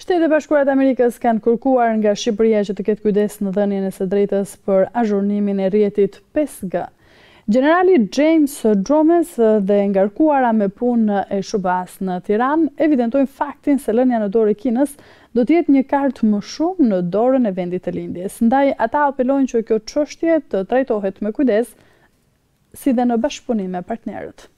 Shtetet e Bashkuara të Amerikës kanë kërkuar nga Shqipëria që të ketë kujdes në dhënien e së drejtës për azhurnimin e rrjetit 5G. Generali James Dromes dhe ngarkuara me punë e shubas në Tiran evidentojnë faktin se lënja në dorë Kinës do tjetë një kartë më shumë në dorën e vendit të lindjes. Ndaj, ata apelojnë që kjo qështje të trajtohet me kujdes si dhe në bashkëpunim me partnerët.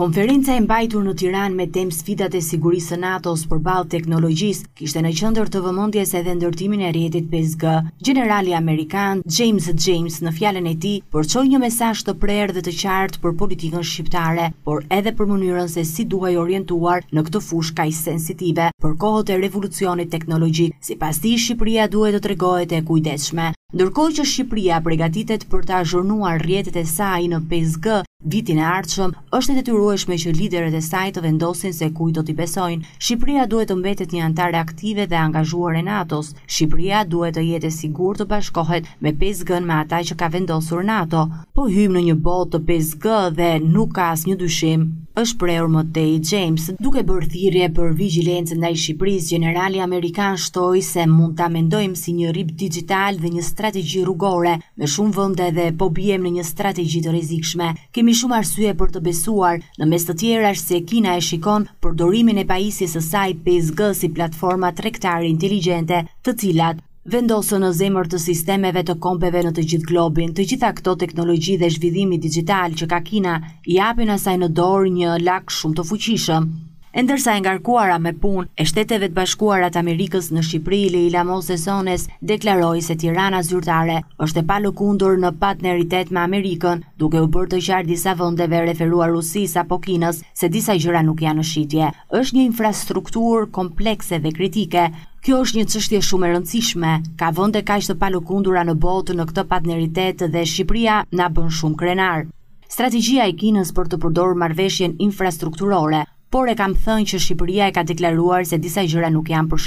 Konferenca e mbajtur në Tiran me tem sfidat e sigurisë së NATO-s për balë teknologjisë kishte në qëndër të vëmondjes edhe ndërtimin e rjetit 5G. Generali Amerikan James James në fjallën e ti përqoj një mesasht të prerë dhe të qartë për politikën shqiptare, por edhe për mënyrën se si duaj orientuar në këtë fush ka i sensitive për kohët e revolucionit teknologjik, si pas ti Shqipëria duhet të tregojt e kujdeshme. Ndërkohë që Shqipëria pregatitet për të ajhurnuar rrjetet e saj në 5G Vitin e ardhshëm është e detyrueshme që liderët e saj të vendosin se kujt do t'i besojnë. Shqipëria duhet të mbetet një antare aktive dhe angazhuar e NATO-s. Shqipëria duhet të jetë e sigurt të bashkohet me 5 gën me ata që ka vendosur NATO, po hymë në një bot të 5G dhe nuk ka asë një dyshim. është preur më te i James, duke bërë thirje për vigilencën nga i Shqipëris, generali Amerikan shtoj se mund të amendojmë si një rip digital dhe një strategji rrugore, me shumë vënde dhe po bijem në një strategji të rezikshme. Kemi shumë arsye për të besuar, në mes të tjera është se Kina e shikon përdorimin e paisjes e saj 5G si platforma trektari inteligente, të cilat vendosën në zemër të sistemeve të kompeve në të gjithë globin, të gjitha këto teknologji dhe zhvidhimi digital që ka Kina i apin asaj në dorë një lak shumë të fuqishëm. Endërsa e ngarkuara me punë e Shteteve të Bashkuara të Amerikës në Shqipëri Leila Mosesones deklaroi se Tirana zyrtare është e palëkundur në partneritet me Amerikën, duke u bërë të qartë disa vendeve referuar Rusis apo Kinës se disa gjëra nuk janë në shitje. Është një infrastruktur komplekse dhe kritike. Kjo është një çështje shumë e rëndësishme. Ka vende kaq të palëkundura në botë në këtë partneritet dhe Shqipëria na bën shumë krenar. Strategjia e Kinës për të përdorur marrëveshjen infrastrukturore por e kam thënë që Shqipëria e ka deklaruar se disa gjëra nuk janë për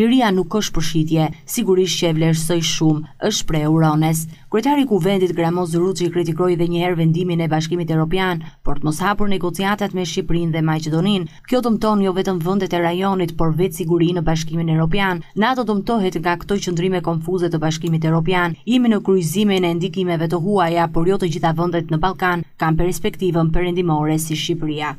Liria nuk është për sigurisht që e vlerësoj shumë, është prej Urones. Kryetari i Kuvendit Gramoz Ruçi kritikoi edhe një herë vendimin e Bashkimit Evropian për të mos hapur negociatat me Shqipërinë dhe Maqedoninë. Kjo dëmton jo vetëm vendet e rajonit, por vetë sigurinë në Bashkimin Evropian. NATO dëmtohet nga këto qendrime konfuze të Bashkimit Evropian. Jemi në kryqëzimin e ndikimeve të huaja, por jo të gjitha vendet në Ballkan kanë perspektivën perëndimore si Shqipëria.